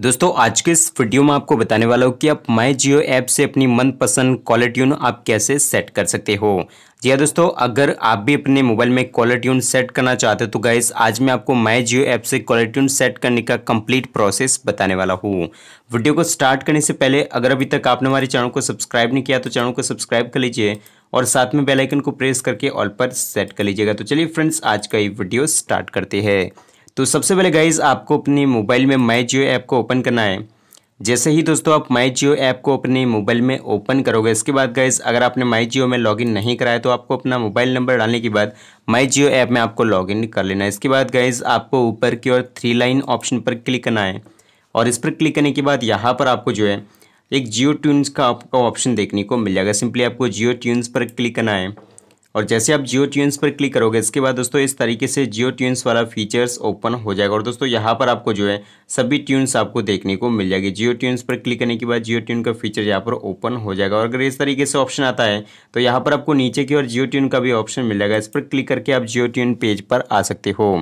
दोस्तों आज के इस वीडियो में आपको बताने वाला हूँ कि आप माई जियो ऐप से अपनी मनपसंद कॉलर ट्यून आप कैसे सेट कर सकते हो जी हाँ दोस्तों अगर आप भी अपने मोबाइल में कॉलर ट्यून सेट करना चाहते हो तो गाइस आज मैं आपको माई जियो ऐप से कॉलर ट्यून सेट करने का कंप्लीट प्रोसेस बताने वाला हूँ वीडियो को स्टार्ट करने से पहले अगर अभी तक आपने हमारे चैनल को सब्सक्राइब नहीं किया तो चैनल को सब्सक्राइब कर लीजिए और साथ में बेलाइकन को प्रेस करके ऑल पर सेट कर लीजिएगा तो चलिए फ्रेंड्स आज का ये वीडियो स्टार्ट करते हैं तो सबसे पहले गाइज आपको अपने मोबाइल में माई जियो ऐप को ओपन करना है जैसे ही दोस्तों आप माई जियो ऐप को अपने मोबाइल में ओपन करोगे इसके बाद गाइज अगर आपने माई जियो में लॉगिन नहीं कराया तो आपको अपना मोबाइल नंबर डालने के बाद माई जियो ऐप में आपको लॉगिन कर लेना है इसके बाद गाइज आपको ऊपर की ओर थ्री लाइन ऑप्शन पर क्लिक करना है और इस पर क्लिक करने के बाद यहाँ पर आपको जो है एक जियो ट्यून्स का आपको ऑप्शन देखने को मिल जाएगा सिंपली आपको जियो ट्यून्स पर क्लिक करना है और जैसे आप जियो ट्यून्स पर क्लिक करोगे इसके बाद दोस्तों इस तरीके से जियो ट्यून्स वाला फीचर्स ओपन हो जाएगा और दोस्तों यहाँ पर आपको जो है सभी ट्यून्स आपको देखने को मिल जाएगी जियो ट्यून्स पर क्लिक करने के बाद जियो ट्यून का फीचर यहाँ पर ओपन हो जाएगा और अगर इस तरीके से ऑप्शन आता है तो यहाँ पर आपको नीचे की और जियो ट्यून का भी ऑप्शन मिल जाएगा इस पर क्लिक करके आप जियो ट्यून पेज पर आ सकते हो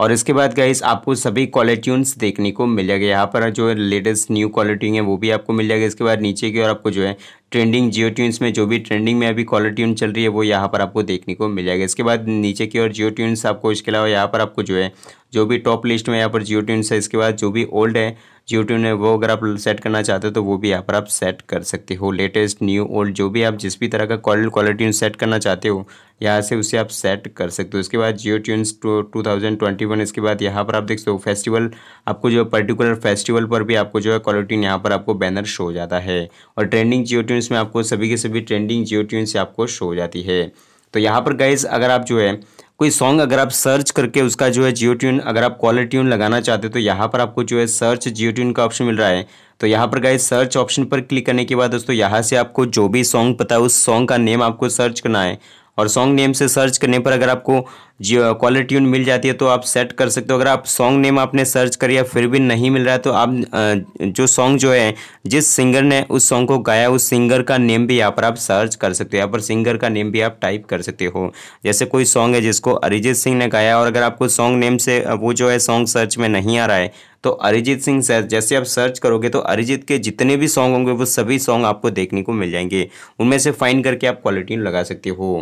और इसके बाद गाइस आपको सभी क्वालिटी ट्यून्स देखने को मिल जाएगा यहाँ पर जो लेटेस्ट न्यू क्वालिटी है वो भी आपको मिल जाएगा इसके बाद नीचे की और आपको जो है ट्रेंडिंग जियो ट्यून्स में जो भी ट्रेंडिंग में अभी कॉलर ट्यून चल रही है वो यहाँ पर आपको देखने को मिल जाएगा इसके बाद नीचे की ओर जियो ट्यून्स आपको इसके अलावा यहाँ पर आपको जो है जो भी टॉप लिस्ट में यहाँ पर जियो ट्यून्स है इसके बाद जो भी ओल्ड है यूट्यूब ने वो अगर आप सेट करना चाहते हो तो वो भी यहाँ पर आप सेट कर सकते हो लेटेस्ट न्यू ओल्ड जो भी आप जिस भी तरह का कॉल क्वालिटी सेट करना चाहते हो यहाँ से उसे आप सेट कर सकते हो इसके बाद Jio tunes two thousand twenty one इसके बाद यहाँ पर आप देख सकते हो फेस्टिवल आपको जो है पर्टिकुलर फेस्टिवल पर भी आपको जो है क्वालिटी यहाँ पर आपको बैनर शो हो जाता है और ट्रेंडिंग जियो ट्यून्स में आपको सभी के सभी ट्रेंडिंग जियो ट्यून्स आपको शो हो जाती है तो यहाँ पर गाइज अगर आप जो है कोई सॉन्ग अगर आप सर्च करके उसका जो है जियो ट्यून अगर आप कॉलर ट्यून लगाना चाहते हो तो यहाँ पर आपको जो है सर्च जियो ट्यून का ऑप्शन मिल रहा है तो यहाँ पर गाइज सर्च ऑप्शन पर क्लिक करने के बाद दोस्तों यहाँ से आपको जो भी सॉन्ग पता है उस सॉन्ग का नेम आपको सर्च करना है और सॉन्ग नेम से सर्च करने पर अगर आपको जियो कॉलर ट्यून मिल जाती है तो आप सेट कर सकते हो अगर आप सॉन्ग नेम आपने सर्च कर या फिर भी नहीं मिल रहा है तो आप जो सॉन्ग जो है जिस सिंगर ने उस सॉन्ग को गाया उस सिंगर का नेम भी यहाँ पर आप सर्च कर सकते हो यहाँ पर सिंगर का नेम भी आप टाइप कर सकते हो जैसे कोई सॉन्ग है जिसको अरिजीत सिंह ने गाया और अगर आपको सॉन्ग नेम से वो जो है सॉन्ग सर्च में नहीं आ रहा है तो अरिजीत सिंह सर जैसे आप सर्च करोगे तो अरिजीत के जितने भी सॉन्ग होंगे वो सभी सॉन्ग आपको देखने को मिल जाएंगे उनमें से फाइन करके आप क्वालिटी लगा सकते हो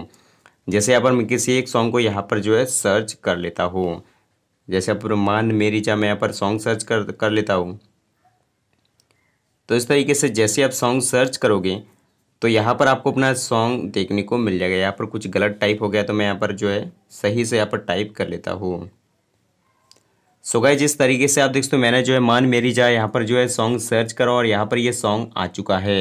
जैसे यहाँ पर मैं किसी एक सॉन्ग को यहाँ पर जो है सर्च कर लेता हूँ जैसे आप मान मेरी चा मैं यहाँ पर सॉन्ग सर्च कर कर लेता हूँ तो इस तरीके से जैसे आप सॉन्ग सर्च करोगे तो यहाँ पर आपको अपना सॉन्ग देखने को मिल जाएगा यहाँ पर कुछ गलत टाइप हो गया तो मैं यहाँ पर जो है सही से यहाँ पर टाइप कर लेता हूँ सो जिस तरीके से आप देखते हो मैंने जो है मान मेरी जा यहाँ पर जो है सॉन्ग सर्च करो और यहाँ पर ये यह सॉन्ग आ चुका है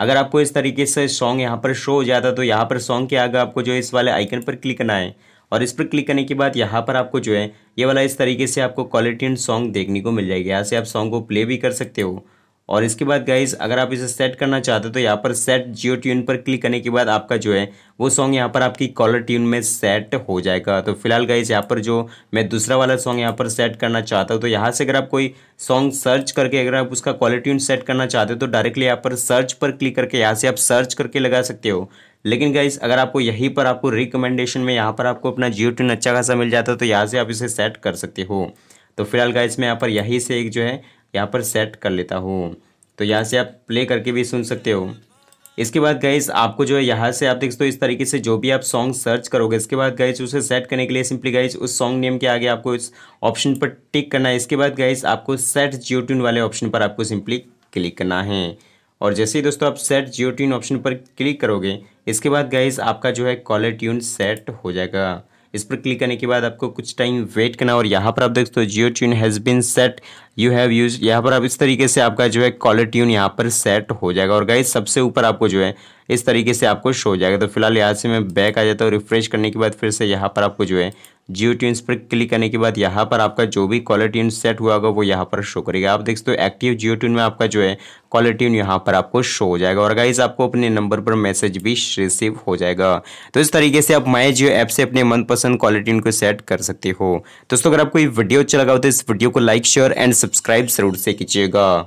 अगर आपको इस तरीके से सॉन्ग यहाँ पर शो हो जाता तो यहाँ पर सॉन्ग के आगे आपको जो है इस वाले आइकन पर क्लिक करना है और इस पर क्लिक करने के बाद यहाँ पर आपको जो है ये वाला इस तरीके से आपको क्वालिटी एंड सॉन्ग देखने को मिल जाएगी यहाँ से आप सॉन्ग को प्ले भी कर सकते हो और इसके बाद गाइज अगर आप इसे सेट करना चाहते हो तो यहाँ पर सेट जियो ट्यून पर क्लिक करने के बाद आपका जो है वो सॉन्ग यहाँ पर आपकी कॉलर ट्यून में सेट हो जाएगा तो फिलहाल गाइज यहाँ पर जो मैं दूसरा वाला सॉन्ग यहाँ पर सेट करना चाहता हूँ तो यहाँ से अगर आप कोई सॉन्ग सर्च करके अगर आप उसका कॉलर ट्यून सेट करना चाहते हो तो डायरेक्टली यहाँ पर सर्च पर क्लिक करके यहाँ से आप सर्च करके लगा सकते हो लेकिन गाइज अगर आपको यहीं पर आपको रिकमेंडेशन में यहाँ पर आपको अपना जियो ट्यून अच्छा खासा मिल जाता है तो यहाँ से आप इसे सेट कर सकते हो तो फिलहाल गाइज मैं यहाँ पर यहीं से एक जो है यहाँ पर सेट कर लेता हूँ तो यहाँ से आप प्ले करके भी सुन सकते हो इसके बाद गाइज आपको जो है यहाँ से आप देख सकते हो इस तरीके से जो भी आप सॉन्ग सर्च करोगे इसके बाद गए उसे सेट करने के लिए सिंपली गाइज उस सॉन्ग नेम के आगे आपको इस ऑप्शन पर टिक करना है इसके बाद गाइज आपको सेट जियो ट्यून वाले ऑप्शन पर आपको सिंपली क्लिक करना है और जैसे ही दोस्तों आप सेट जियो ट्यून ऑप्शन पर क्लिक करोगे इसके बाद गए आपका जो है कॉलर ट्यून सेट हो जाएगा इस पर क्लिक करने के बाद आपको कुछ टाइम वेट करना और यहाँ पर आप देखते हो Jio tune has been set you have used यहाँ पर आप इस तरीके से आपका जो है कॉलर ट्यून यहाँ पर सेट हो जाएगा और गाइज सबसे ऊपर आपको जो है इस तरीके से आपको शो हो जाएगा तो फिलहाल यहाँ से मैं बैक आ जाता हूँ रिफ्रेश करने के बाद फिर से यहाँ पर आपको जो है जियो ट्यून्स पर क्लिक करने के बाद यहाँ पर आपका जो भी कॉलर ट्यून सेट हुआ होगा वो यहाँ पर शो करेगा आप देख सकते हो एक्टिव जियो ट्यून में आपका जो है कॉलर ट्यून यहाँ पर आपको शो हो जाएगा और गाइज आपको अपने नंबर पर मैसेज भी रिसीव हो जाएगा तो इस तरीके से आप माई जियो ऐप से अपने मनपसंद कॉलर ट्यून को सेट कर सकते हो दोस्तों अगर आपको ये वीडियो अच्छा लगा हो तो इस वीडियो को लाइक शेयर एंड सब्सक्राइब जरूर से कीजिएगा